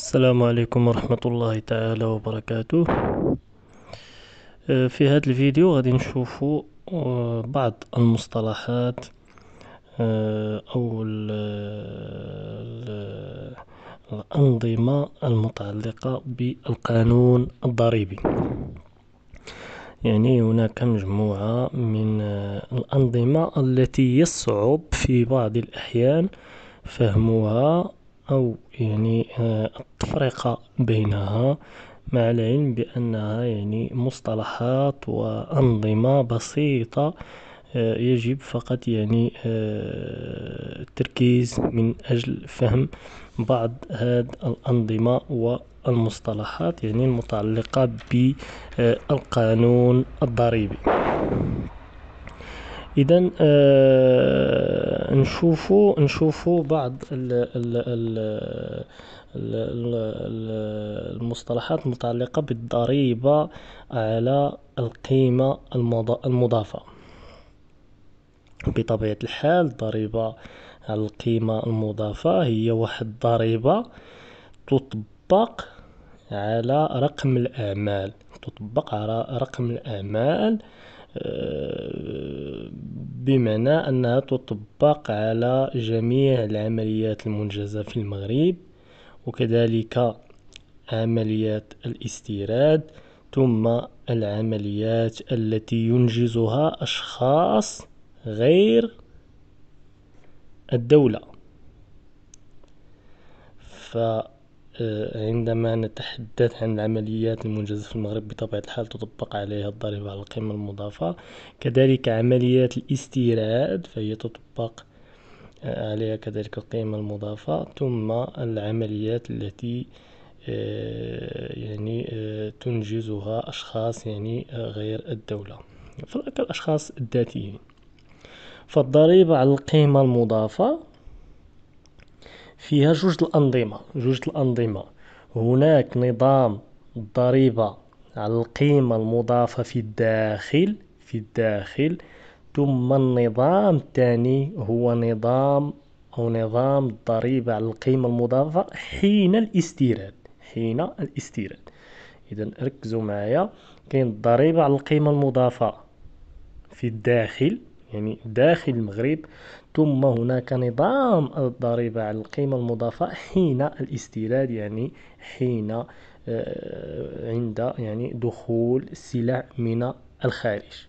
السلام عليكم ورحمة الله تعالى وبركاته آه، في هذا الفيديو غادي نشوفو آه، بعض المصطلحات آه، أو الأنظمة المتعلقة بالقانون الضريبي يعني هناك مجموعة من الأنظمة التي يصعب في بعض الأحيان فهمها أو يعني آه، التفرقة بينها مع العلم بأنها يعني مصطلحات وأنظمة بسيطة آه، يجب فقط يعني آه، التركيز من أجل فهم بعض هذه الأنظمة والمصطلحات يعني المتعلقة بالقانون الضريبي اذا آه، نشوفوا نشوفوا بعض المصطلحات المتعلقة بالضريبة على القيمة المضافة بطبيعة الحال الضريبة على القيمة المضافة هي واحد الضريبة تطبق على رقم الأعمال تطبق على رقم الأعمال آه، بمعنى أنها تطبق على جميع العمليات المنجزة في المغرب وكذلك عمليات الاستيراد ثم العمليات التي ينجزها أشخاص غير الدولة ف عندما نتحدث عن العمليات المنجزة في المغرب بطبيعة الحال تطبق عليها الضريبة على القيمة المضافة كذلك عمليات الاستيراد فهي تطبق آه، عليها كذلك القيمة المضافة ثم العمليات التي آه، يعني آه، تنجزها أشخاص يعني غير الدولة فالأشخاص الذاتيين فالضريبة على القيمة المضافة فيها جوج الأنظمة جوج الأنظمة هناك نظام الضريبة على القيمة المضافة في الداخل في الداخل ثم النظام الثاني هو نظام أو نظام الضريبة على القيمة المضافة حين الاستيراد حين الاستيراد إذا ركزوا معايا كاين الضريبة على القيمة المضافة في الداخل يعني داخل المغرب ثم هناك نظام الضريبة على القيمة المضافة حين الاستيراد يعني حين آه، عند يعني دخول السلع من الخارج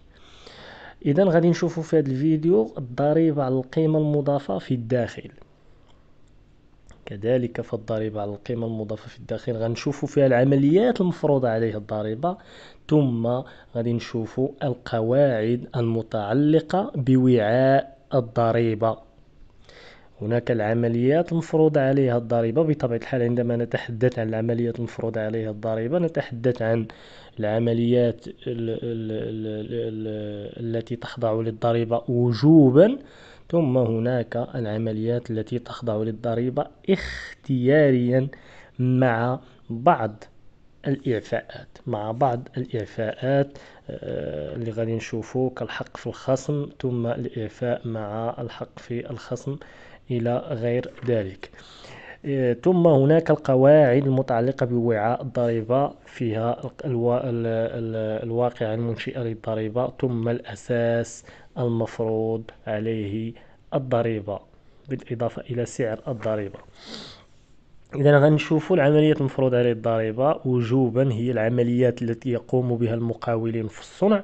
اذا غادي نشوفوا في هذا الفيديو الضريبة على القيمة المضافة في الداخل كذلك فالضريبة على القيمة المضافة في الداخل غنشوفوا فيها العمليات المفروضة عليها الضريبة ثم غادي نشوفوا القواعد المتعلقة بوعاء الضريبة هناك العمليات المفروضة عليها الضريبة بطبيعة الحال عندما نتحدث عن العمليات المفروضة عليها الضريبة نتحدث عن العمليات التي تخضع للضريبة وجوبا ثم هناك العمليات التي تخضع للضريبة اختياريا مع بعض الإعفاءات مع بعض الإعفاءات آه، اللي غادي نشوفو كالحق في الخصم ثم الإعفاء مع الحق في الخصم إلى غير ذلك آه، ثم هناك القواعد المتعلقة بوعاء الضريبة فيها الواقعة المنشئة للضريبة ثم الأساس المفروض عليه الضريبة بالإضافة إلى سعر الضريبة إذا غنشوف العمليات المفروض عليه الضريبة وجوبا هي العمليات التي يقوم بها المقاولين في الصنع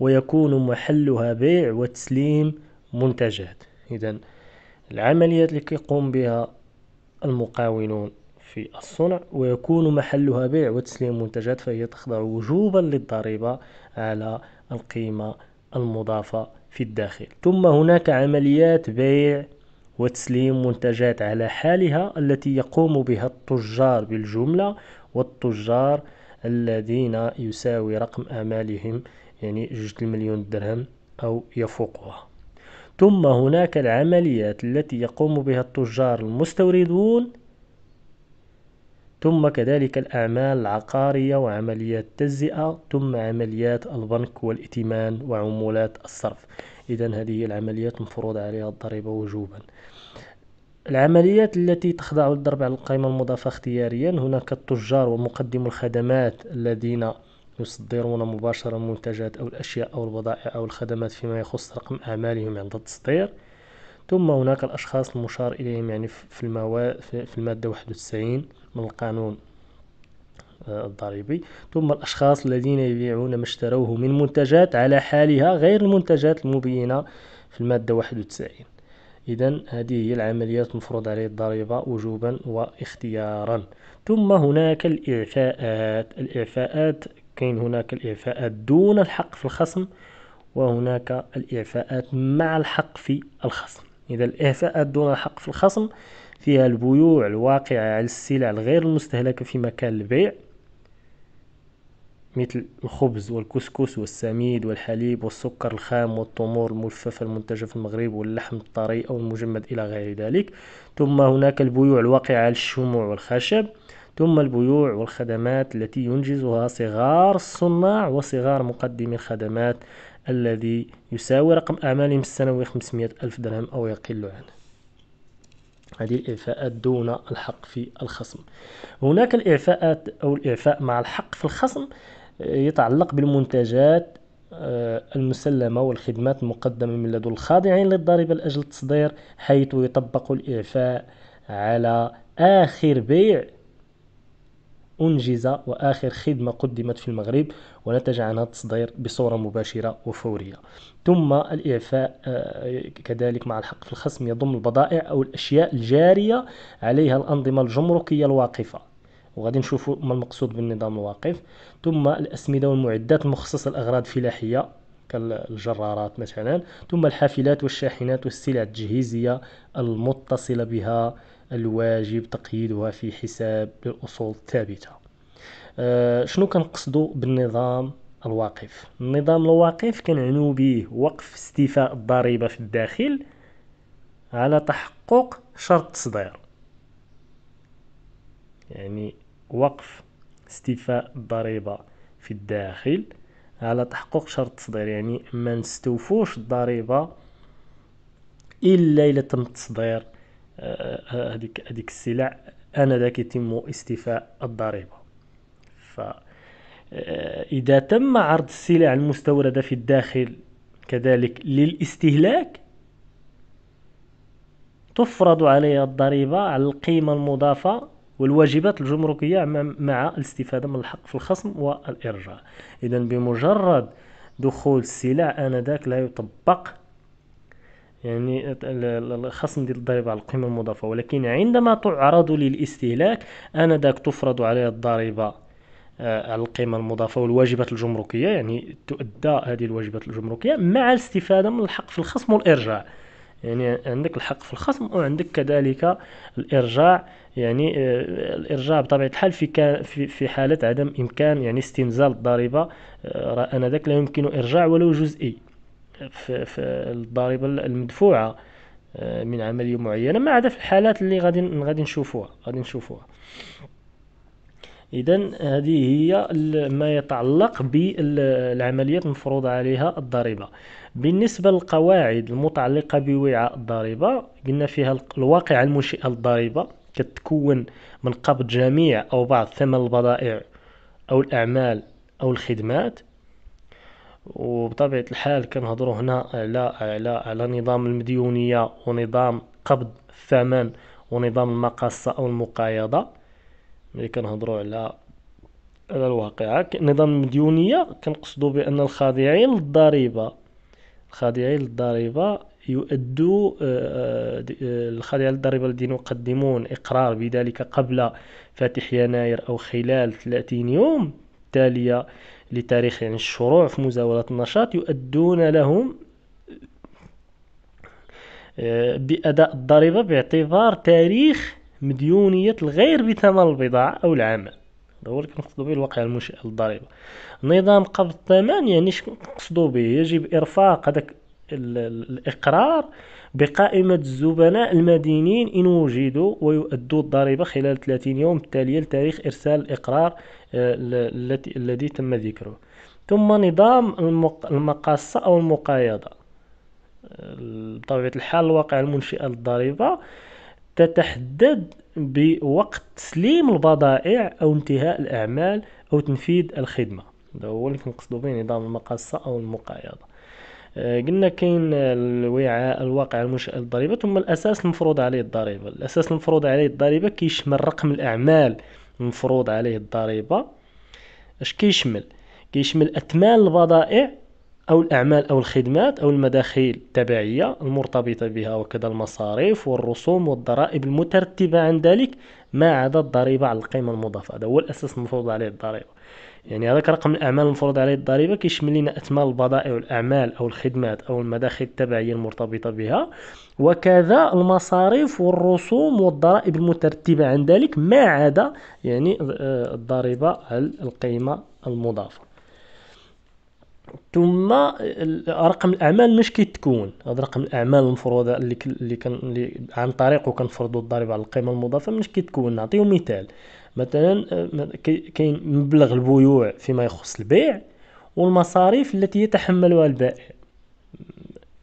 ويكون محلها بيع وتسليم منتجات إذا العمليات التي يقوم بها المقاولون في الصنع ويكون محلها بيع وتسليم منتجات فهي تخضع وجوبا للضريبة على القيمة المضافة في الداخل ثم هناك عمليات بيع وتسليم منتجات على حالها التي يقوم بها التجار بالجملة والتجار الذين يساوي رقم أمالهم يعني جوج المليون درهم أو يفوقها ثم هناك العمليات التي يقوم بها التجار المستوردون ثم كذلك الأعمال العقارية وعمليات التجزئة ثم عمليات البنك والائتمان وعمولات الصرف إذا هذه العمليات مفروض عليها الضريبة وجوبا العمليات التي تخضع للضرب على القائمة المضافة اختياريا هناك التجار ومقدم الخدمات الذين يصدرون مباشرة المنتجات أو الأشياء أو البضائع أو الخدمات فيما يخص رقم أعمالهم عند التصدير ثم هناك الأشخاص المشار إليهم يعني في, المواد في المادة 91 من القانون آه، الضريبي ثم الأشخاص الذين يبيعون ما اشتروه من منتجات على حالها غير المنتجات المبينة في المادة 91 إذا هذه هي العمليات المفروض عليه الضريبة وجوبا واختيارا ثم هناك الإعفاءات الإعفاءات كاين هناك الإعفاءات دون الحق في الخصم وهناك الإعفاءات مع الحق في الخصم إذا الإعفاءات دون الحق في الخصم فيها البيوع الواقعة على السلع الغير المستهلكة في مكان البيع مثل الخبز والكسكس والسميد والحليب والسكر الخام والتمور الملففة المنتجة في المغرب واللحم الطري أو المجمد إلى غير ذلك ثم هناك البيوع الواقعة على الشموع والخشب ثم البيوع والخدمات التي ينجزها صغار الصناع وصغار مقدمي الخدمات الذي يساوي رقم أعمالهم السنوي 500 ألف درهم أو يقل عنه هذه الإعفاءات دون الحق في الخصم هناك الإعفاءات أو الإعفاء مع الحق في الخصم آه، يتعلق بالمنتجات آه، المسلمة والخدمات المقدمة من لدى الخاضعين للضريبة لأجل التصدير حيث يطبق الإعفاء على آخر بيع أنجز وآخر خدمة قدمت في المغرب ونتج عنها التصدير بصورة مباشرة وفورية ثم الإعفاء آه، كذلك مع الحق في الخصم يضم البضائع أو الأشياء الجارية عليها الأنظمة الجمركية الواقفة وغادي نشوفوا ما المقصود بالنظام الواقف ثم الأسمدة والمعدات المخصصة لأغراض فلاحية كالجرارات مثلا ثم الحافلات والشاحنات والسلع التجهيزية المتصلة بها الواجب تقييدها في حساب للأصول الثابتة آه، شنو كنقصدو بالنظام الواقف النظام الواقف كنعنو به وقف استيفاء الضريبة في الداخل على تحقق شرط التصدير يعني وقف استيفاء الضريبة في الداخل على تحقق شرط التصدير يعني ما نستوفوش الضريبة إلا إلى تم التصدير هذيك هذيك السلع انذاك يتم استيفاء الضريبه ف آه، اذا تم عرض السلع المستورده في الداخل كذلك للاستهلاك تفرض عليها الضريبه على القيمه المضافه والواجبات الجمركيه مع الاستفاده من الحق في الخصم والارجاع اذا بمجرد دخول السلع انذاك لا يطبق يعني الخصم ديال الضريبة على القيمة المضافة ولكن عندما تعرض للاستهلاك آنذاك تفرض عليها الضريبة آه، على القيمة المضافة والواجبات الجمركية يعني تؤدى هذه الواجبات الجمركية مع الاستفادة من الحق في الخصم والإرجاع يعني عندك الحق في الخصم وعندك كذلك الارجاع يعني آه، الارجاع بطبيعه الحال في في حاله عدم امكان يعني استنزال الضريبه آه، انذاك لا يمكن ارجاع ولو جزئي في, في الضريبه المدفوعه آه، من عمليه معينه ما عدا في الحالات اللي غادي غادي نشوفوها غادي نشوفوها اذا هذه هي ما يتعلق بالعمليات المفروضه عليها الضريبه بالنسبه للقواعد المتعلقه بوعاء الضريبه قلنا فيها الواقعه المنشئه للضريبه كتكون من قبض جميع او بعض ثمن البضائع او الاعمال او الخدمات وبطبيعة الحال كنهضروا هنا على على على نظام المديونية ونظام قبض الثمن ونظام المقاصة أو المقايضة ملي كنهضروا على على الواقعة نظام المديونية كنقصدوا بأن الخاضعين للضريبة الخاضعين للضريبة يؤدوا آه، آه، آه، الخاضعين للضريبة الذين يقدمون إقرار بذلك قبل فاتح يناير أو خلال 30 يوم التالية لتاريخ يعني الشروع في مزاولة النشاط يؤدون لهم آه، بأداء الضريبة باعتبار تاريخ مديونية الغير بثمن البضاعة أو العمل هذا هو اللي كنقصدو به الواقع المنشئ للضريبة نظام قبض الثمن يعني شنو كنقصدو به يجب إرفاق هذاك الإقرار بقائمة الزبناء المدينين إن وجدوا ويؤدوا الضريبة خلال 30 يوم التالية لتاريخ إرسال الإقرار آه، التي الذي تم ذكره ثم نظام المقاصة أو المقايضة آه، بطبيعة الحال الواقع المنشئة للضريبة تتحدد بوقت تسليم البضائع أو انتهاء الأعمال أو تنفيذ الخدمة هذا هو اللي كنقصدو به نظام المقاصة أو المقايضة آه، قلنا كاين الوعاء الواقع المنشئه للضريبة ثم الأساس المفروض عليه الضريبة الأساس المفروض عليه الضريبة كيشمل رقم الأعمال مفروض عليه الضريبة اش كيشمل كيشمل أثمان البضائع أو الأعمال أو الخدمات أو المداخيل التبعية المرتبطة بها وكذا المصاريف والرسوم والضرائب المترتبة عن ذلك ما عدا الضريبة على القيمة المضافة هذا هو الأساس المفروض عليه الضريبة يعني هذاك رقم الأعمال المفروض عليه الضريبة كيشمل لنا اثمان البضائع والأعمال أو الخدمات أو المداخل التبعية المرتبطة بها وكذا المصاريف والرسوم والضرائب المترتبة عن ذلك ما عدا يعني آه، الضريبة على القيمة المضافة ثم آه، رقم الاعمال مش كيتكون هذا رقم الاعمال المفروضه اللي اللي كان اللي عن طريقه كنفرضوا الضريبه على القيمه المضافه مش كيتكون نعطيو مثال مثلا آه، كاين مبلغ البيوع فيما يخص البيع والمصاريف التي يتحملها البائع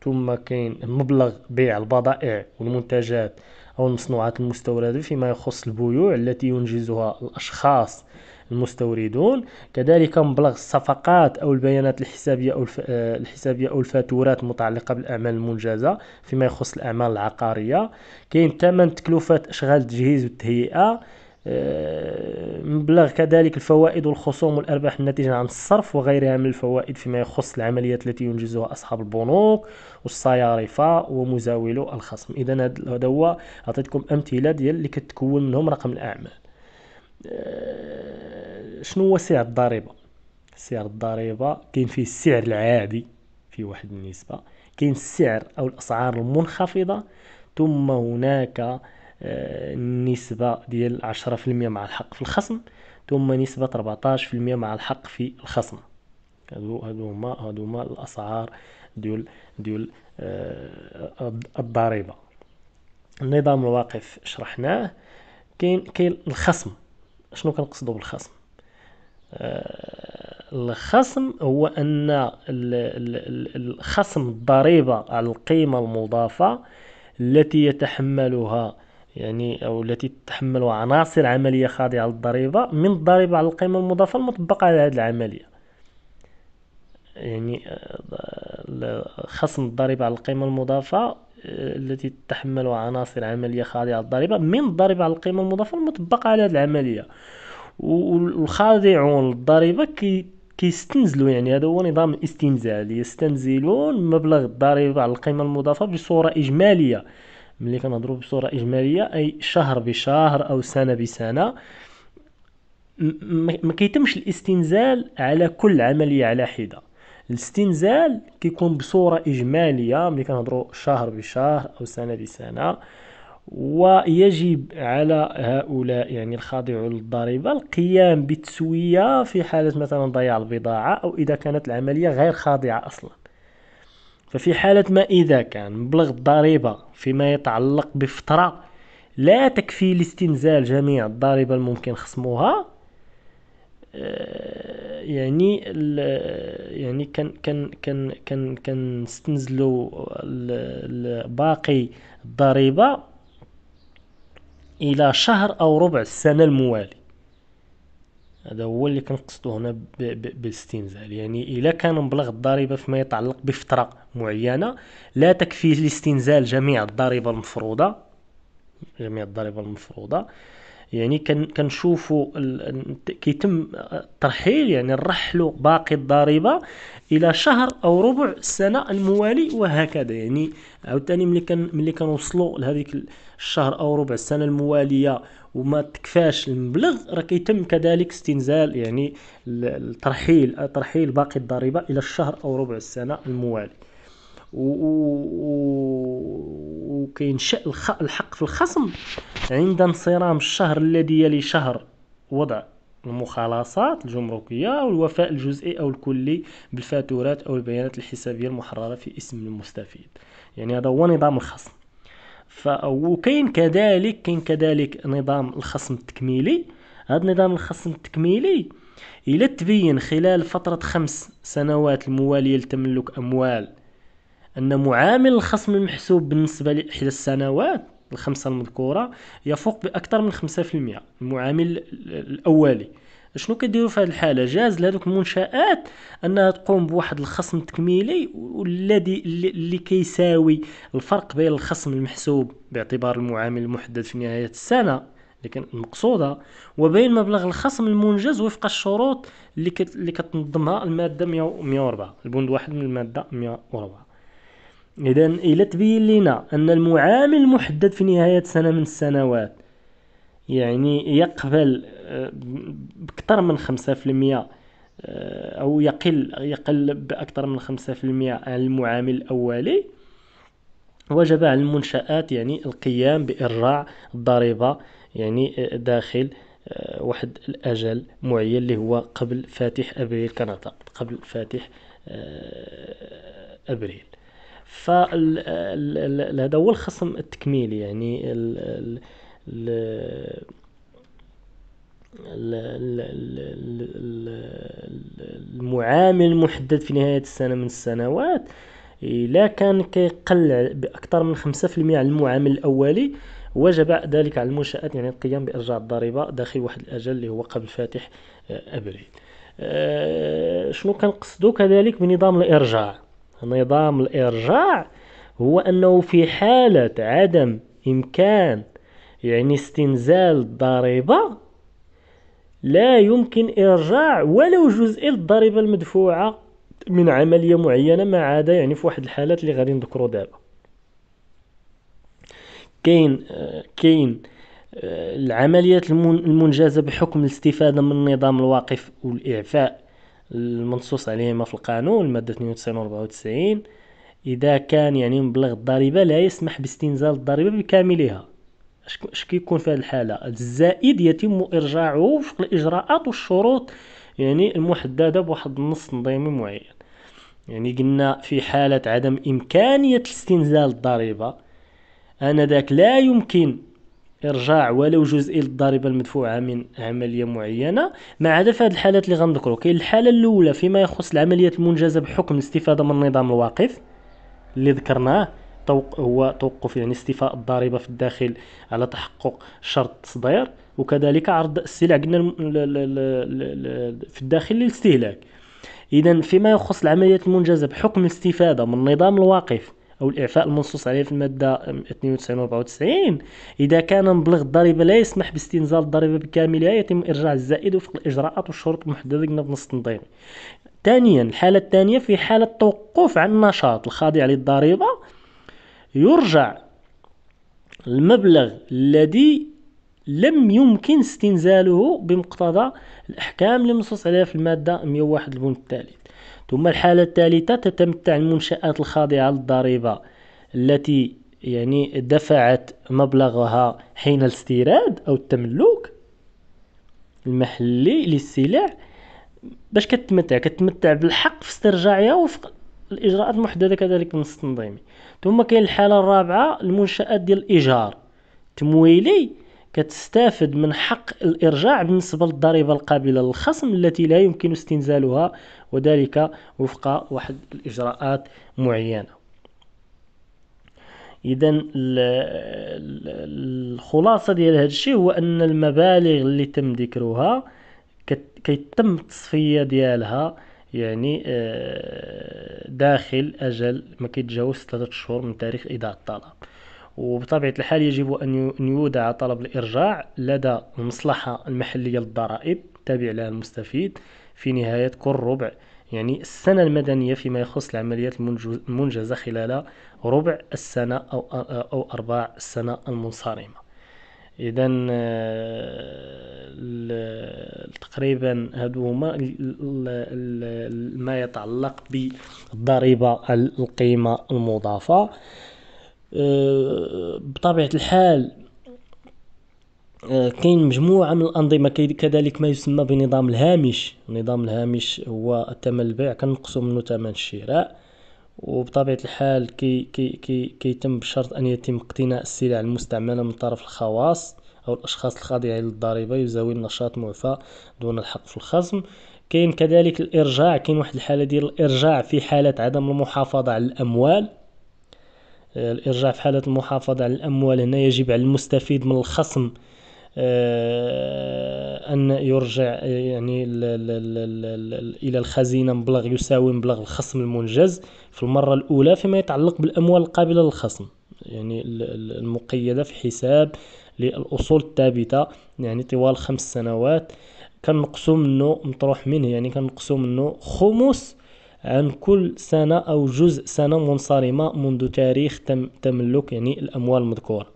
ثم كاين مبلغ بيع البضائع والمنتجات أو المصنوعات المستوردة فيما يخص البيوع التي ينجزها الأشخاص المستوردون كذلك مبلغ الصفقات أو البيانات الحسابية أو آه، الحسابية أو الفاتورات المتعلقة بالأعمال المنجزة فيما يخص الأعمال العقارية كاين ثمن تكلفة إشغال التجهيز والتهيئة آه، مبلغ كذلك الفوائد والخصوم والأرباح الناتجة عن الصرف وغيرها من الفوائد فيما يخص العمليات التي ينجزها أصحاب البنوك والصيارفة ومزاولو الخصم إذا هذا هو عطيتكم أمثلة ديال اللي كتكون منهم رقم الأعمال آه، شنو هو سعر الضريبة سعر الضريبة كاين فيه السعر العادي في واحد النسبة كاين السعر أو الأسعار المنخفضة ثم هناك النسبة ديال 10% مع الحق في الخصم ثم نسبة 14% مع الحق في الخصم هادو هادو هما هادو هما الاسعار ديال ديال آه، الضريبه النظام الواقف شرحناه كاين كاين الخصم شنو كنقصدو بالخصم آه، الخصم هو ان الخصم الضريبه على القيمه المضافه التي يتحملها يعني او التي تتحمل عناصر عمليه خاضعه للضريبه من الضريبه على القيمه المضافه المطبقه على هذه العمليه يعني خصم الضريبه على القيمه المضافه التي تتحمل عناصر عمليه خاضعه للضريبه من الضريبه على القيمه المضافه المطبقه على هذه العمليه والخاضعون للضريبه كي كيستنزلوا يعني هذا هو نظام الاستنزال يستنزلون مبلغ الضريبه على القيمه المضافه بصوره اجماليه ملي كنهضروا بصوره اجماليه اي شهر بشهر او سنه بسنه ما كيتمش الاستنزال على كل عمليه على حده الاستنزال كيكون بصوره اجماليه ملي كنهضروا شهر بشهر او سنه بسنه ويجب على هؤلاء يعني الخاضعون للضريبه القيام بالتسويه في حاله مثلا ضياع البضاعه او اذا كانت العمليه غير خاضعه اصلا ففي حالة ما إذا كان مبلغ الضريبة فيما يتعلق بفترة لا تكفي لاستنزال جميع الضريبة الممكن خصموها آه، يعني يعني كان كان كان كان كنستنزلوا باقي الضريبه الى شهر او ربع السنه الموالي هذا هو اللي كنقصدو هنا بالاستنزال يعني الا كان مبلغ الضريبه فيما يتعلق بفتره معينه لا تكفي لاستنزال جميع الضريبه المفروضه جميع الضريبه المفروضه يعني كنشوفوا كيتم الترحيل يعني نرحلوا باقي الضريبه الى شهر او ربع السنه الموالي وهكذا يعني عاوتاني ملي كان ملي كنوصلوا لهذيك الشهر او ربع السنه المواليه وما تكفاش المبلغ راه كيتم كذلك استنزال يعني الترحيل ترحيل باقي الضريبه الى الشهر او ربع السنه الموالي وكينشا الحق في الخصم عند انصرام الشهر الذي يلي شهر وضع المخالصات الجمركية والوفاء الجزئي أو الكلي بالفاتورات أو البيانات الحسابية المحررة في اسم المستفيد يعني هذا هو نظام الخصم وكاين كذلك كاين كذلك نظام الخصم التكميلي هذا نظام الخصم التكميلي إلا تبين خلال فترة خمس سنوات الموالية لتملك أموال أن معامل الخصم المحسوب بالنسبة لإحدى السنوات الخمسة المذكورة يفوق بأكثر من 5% المعامل الأولي شنو كديروا في هذه الحاله جاز لهذوك المنشات انها تقوم بواحد الخصم تكميلي والذي اللي كيساوي الفرق بين الخصم المحسوب باعتبار المعامل المحدد في نهايه السنه لكن المقصودة وبين مبلغ الخصم المنجز وفق الشروط اللي كت... اللي كتنظمها المادة 104 البند واحد من المادة 104 إذا الى تبين لنا أن المعامل المحدد في نهاية سنة من السنوات يعني يقبل آه، بأكثر من خمسة في المئة آه، أو يقل يقل بأكثر من خمسة في المئة عن المعامل الأولي وجب على المنشآت يعني القيام بإرجاع الضريبة يعني آه، داخل واحد الأجل معين اللي هو قبل فاتح أبريل كندا قبل فاتح أبريل فهذا هو الخصم التكميلي يعني ل المعامل المحدد في نهاية السنة من السنوات إلا كان كيقل بأكثر من 5% على المعامل الأولي وجب ذلك على المنشآت يعني القيام بإرجاع الضريبة داخل واحد الأجل اللي هو قبل فاتح آه، أبريل آه، شنو كنقصدو كذلك بنظام الإرجاع نظام الإرجاع هو أنه في حالة عدم إمكان يعني استنزال الضريبة لا يمكن إرجاع ولو جزء الضريبة المدفوعة من عملية معينة ما عدا يعني في واحد الحالات اللي غادي نذكرو دابا كاين كاين العمليات المنجزة بحكم الاستفادة من النظام الواقف والإعفاء المنصوص عليهما في القانون المادة 92 و 94 إذا كان يعني مبلغ الضريبة لا يسمح باستنزال الضريبة بكاملها اش كيكون في هذه الحاله الزائد يتم ارجاعه وفق الاجراءات والشروط يعني المحدده بواحد النص تنظيمي معين يعني قلنا في حاله عدم امكانيه استنزال الضريبه انا ذاك لا يمكن ارجاع ولو جزئي للضريبه المدفوعه من عمليه معينه ما عدا في هذه الحالات اللي غنذكروا كاين الحاله الاولى فيما يخص العمليات المنجزه بحكم الاستفاده من النظام الواقف اللي ذكرناه هو توقف يعني استيفاء الضريبه في الداخل على تحقق شرط التصدير وكذلك عرض السلع قلنا في الداخل للاستهلاك اذا فيما يخص العمليات المنجزه بحكم الاستفاده من النظام الواقف او الاعفاء المنصوص عليه في الماده 92 و 94 اذا كان مبلغ الضريبه لا يسمح باستنزال الضريبه بكاملها آية، يتم ارجاع الزائد وفق الاجراءات والشروط المحدده قلنا في النص التنظيمي ثانيا الحاله الثانيه في حاله توقف عن النشاط الخاضع للضريبه يرجع المبلغ الذي لم يمكن استنزاله بمقتضى الأحكام المنصوص عليها في المادة 101 البند الثالث ثم الحالة الثالثة تتمتع المنشآت الخاضعة للضريبة التي يعني دفعت مبلغها حين الاستيراد أو التملك المحلي للسلع باش كتمتع كتمتع بالحق في استرجاعها وفق الإجراءات المحددة كذلك من التنظيمي ثم كاين الحاله الرابعه المنشات ديال الايجار تمويلي كتستافد من حق الارجاع بالنسبه للضريبه القابله للخصم التي لا يمكن استنزالها وذلك وفق واحد الاجراءات معينه اذا الخلاصه ديال هذا الشيء هو ان المبالغ اللي تم ذكرها كيتم التصفيه ديالها يعني آه، داخل أجل ما كيتجاوز ثلاثة شهور من تاريخ إيداع الطلب وبطبيعة الحال يجب أن يودع طلب الإرجاع لدى المصلحة المحلية للضرائب تابع لها المستفيد في نهاية كل ربع يعني السنة المدنية فيما يخص العمليات المنجزة خلال ربع السنة أو اربع السنة المنصرمة اذا آه، تقريبا هادو هما ما يتعلق بالضريبه القيمه المضافه آه، بطبيعه الحال آه، كاين مجموعه من الانظمه كذلك ما يسمى بنظام الهامش نظام الهامش هو الثمن البيع كنقصو منه ثمن الشراء وبطبيعة الحال كي كي كي كيتم بشرط أن يتم اقتناء السلع المستعملة من طرف الخواص أو الأشخاص الخاضعين للضريبة يزاوي النشاط معفى دون الحق في الخصم كاين كذلك الإرجاع كاين واحد الحالة ديال الإرجاع في حالة عدم المحافظة على الأموال آه، الإرجاع في حالة المحافظة على الأموال هنا يجب على المستفيد من الخصم آه، أن يرجع يعني إلى الخزينة مبلغ يساوي مبلغ الخصم المنجز في المرة الأولى فيما يتعلق بالأموال القابلة للخصم يعني المقيدة في حساب للأصول الثابتة يعني طوال خمس سنوات كنقسم منه مطروح منه يعني كنقسم منه خمس عن كل سنة أو جزء سنة منصرمة منذ تاريخ تم تملك يعني الأموال المذكورة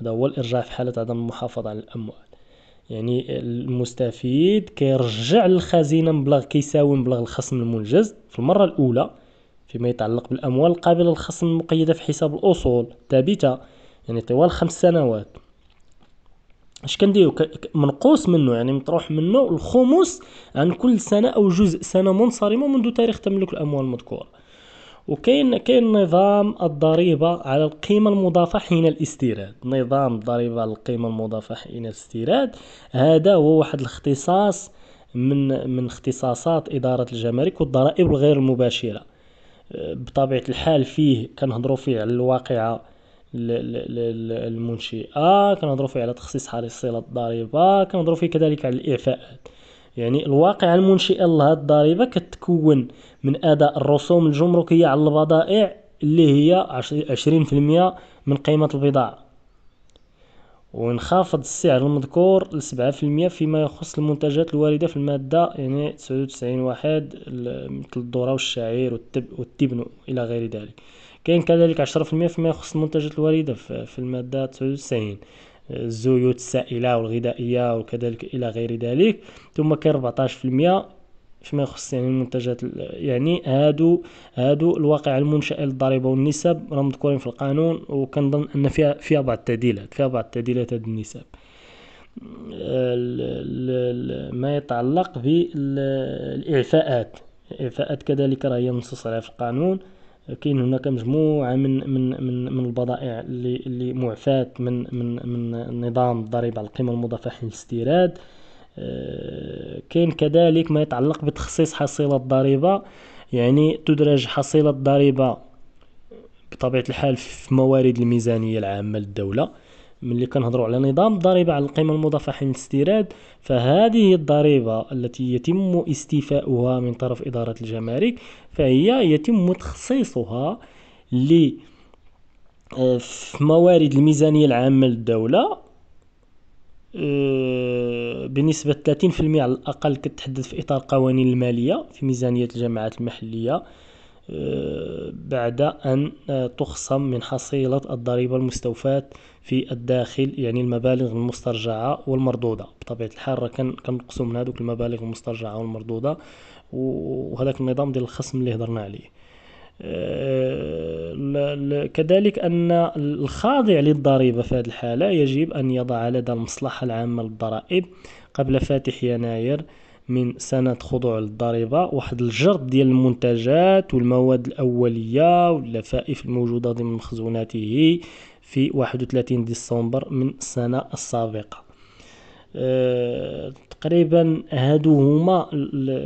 هذا هو الارجاع في حاله عدم المحافظه على الاموال يعني المستفيد كيرجع للخزينه مبلغ كيساوي مبلغ الخصم المنجز في المره الاولى فيما يتعلق بالاموال القابله للخصم المقيده في حساب الاصول ثابته يعني طوال خمس سنوات اش كنديرو منقوص منه يعني مطروح منه الخمس عن كل سنه او جزء سنه منصرمه منذ تاريخ تملك الاموال المذكوره وكاين كاين نظام الضريبة على القيمة المضافة حين الاستيراد نظام الضريبة على القيمة المضافة حين الاستيراد هذا هو واحد الاختصاص من من اختصاصات إدارة الجمارك والضرائب الغير المباشرة بطبيعة الحال فيه كنهضرو فيه على الواقعة المنشئة كنهضرو فيه على تخصيص حريص صلة الضريبة كنهضرو فيه كذلك على الإعفاءات يعني الواقعة المنشئة لها الضريبة كتكون من أداء الرسوم الجمركية على البضائع اللي هي عشرين من قيمة البضاعة وينخفض السعر المذكور لسبعة 7% فيما يخص المنتجات الواردة في المادة يعني تسعود وتسعين واحد مثل الذرة والشعير والتبن إلى غير ذلك كاين كذلك عشرة فيما يخص المنتجات الواردة في المادة تسعود وتسعين الزيوت السائله والغذائيه وكذلك الى غير ذلك ثم كاين 14% فيما يخص يعني المنتجات يعني هادو هادو الواقع المنشأ للضريبة والنسب راهم مذكورين في القانون وكنظن ان فيها فيها بعض التعديلات فيها بعض التعديلات هاد النسب ما يتعلق بالإعفاءات الإعفاءات كذلك راهي منصوص عليها في القانون كاين هناك مجموعة من من من, من البضائع اللي اللي معفاة من من من نظام الضريبة على القيمة المضافة حين الاستيراد آه، كاين كذلك ما يتعلق بتخصيص حصيلة الضريبة يعني تدرج حصيلة الضريبة بطبيعة الحال في موارد الميزانية العامة للدولة ملي كنهضروا على نظام الضريبه على القيمه المضافه حين الاستيراد فهذه الضريبه التي يتم استيفاؤها من طرف اداره الجمارك فهي يتم تخصيصها ل آه، موارد الميزانيه العامه للدوله آه، بنسبة 30% على الأقل كتحدد في إطار قوانين المالية في ميزانية الجماعات المحلية آه، بعد أن تخصم من حصيلة الضريبة المستوفاة في الداخل يعني المبالغ المسترجعة والمردودة بطبيعة الحال راه كنقصوا من هادوك المبالغ المسترجعة والمردودة وهذاك النظام ديال الخصم اللي هضرنا عليه أه، كذلك أن الخاضع للضريبة في هذه الحالة يجب أن يضع لدى المصلحة العامة للضرائب قبل فاتح يناير من سنة خضوع للضريبة واحد الجرد ديال المنتجات والمواد الأولية واللفائف الموجودة ضمن مخزوناته في 31 ديسمبر من السنة السابقة أه، تقريبا هادو هما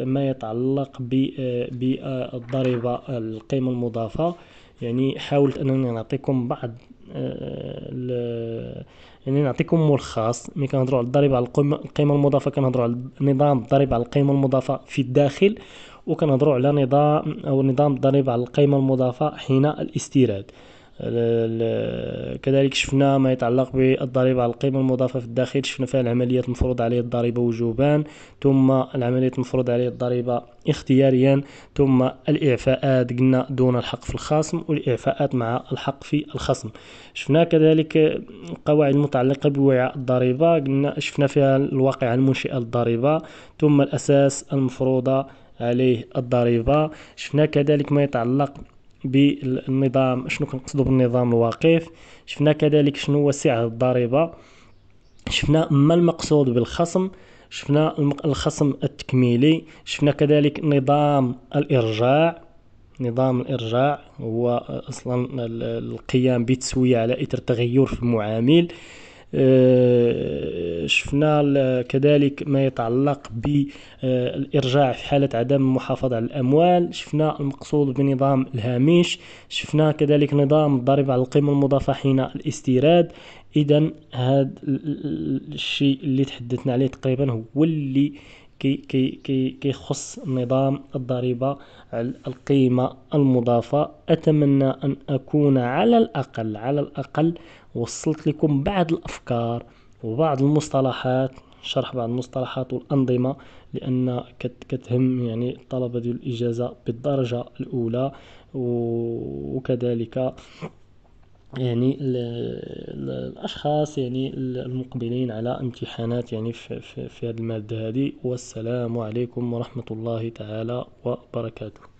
ما يتعلق أه، بالضريبة القيمة المضافة يعني حاولت انني نعطيكم بعض أه، يعني نعطيكم ملخص ملي كنهضروا على الضريبه على القيمه المضافه كنهضروا على نظام الضريبه على القيمه المضافه في الداخل وكنهضروا على نظام او نظام الضريبه على القيمه المضافه حين الاستيراد كذلك شفنا ما يتعلق بالضريبة على القيمة المضافة في الداخل شفنا فيها العملية المفروض عليه الضريبة وجوبان ثم العملية المفروض عليه الضريبة اختياريا ثم الإعفاءات قلنا دون الحق في الخصم والإعفاءات مع الحق في الخصم شفنا كذلك القواعد المتعلقة بوعاء الضريبة قلنا شفنا فيها الواقع المنشئة الضريبة ثم الأساس المفروضة عليه الضريبة شفنا كذلك ما يتعلق بالنظام شنو كنقصدو بالنظام الوقيف شفنا كذلك شنو هو سعه الضريبه شفنا ما المقصود بالخصم شفنا الخصم التكميلي شفنا كذلك نظام الارجاع نظام الارجاع هو اصلا القيام بتسويه على اثر تغير في المعامل آه، شفنا كذلك ما يتعلق بالإرجاع في حالة عدم المحافظة على الأموال شفنا المقصود بنظام الهامش شفنا كذلك نظام الضريبة على القيمة المضافة حين الاستيراد إذا هذا الشيء اللي تحدثنا عليه تقريبا هو اللي كي كي كيخص نظام الضريبة على القيمة المضافة أتمنى أن أكون على الأقل على الأقل وصلت لكم بعض الافكار وبعض المصطلحات شرح بعض المصطلحات والانظمه لان كتهم يعني الطلبه ديال الاجازه بالدرجه الاولى وكذلك يعني الاشخاص يعني المقبلين على امتحانات يعني في, في, في هذه الماده هذه والسلام عليكم ورحمه الله تعالى وبركاته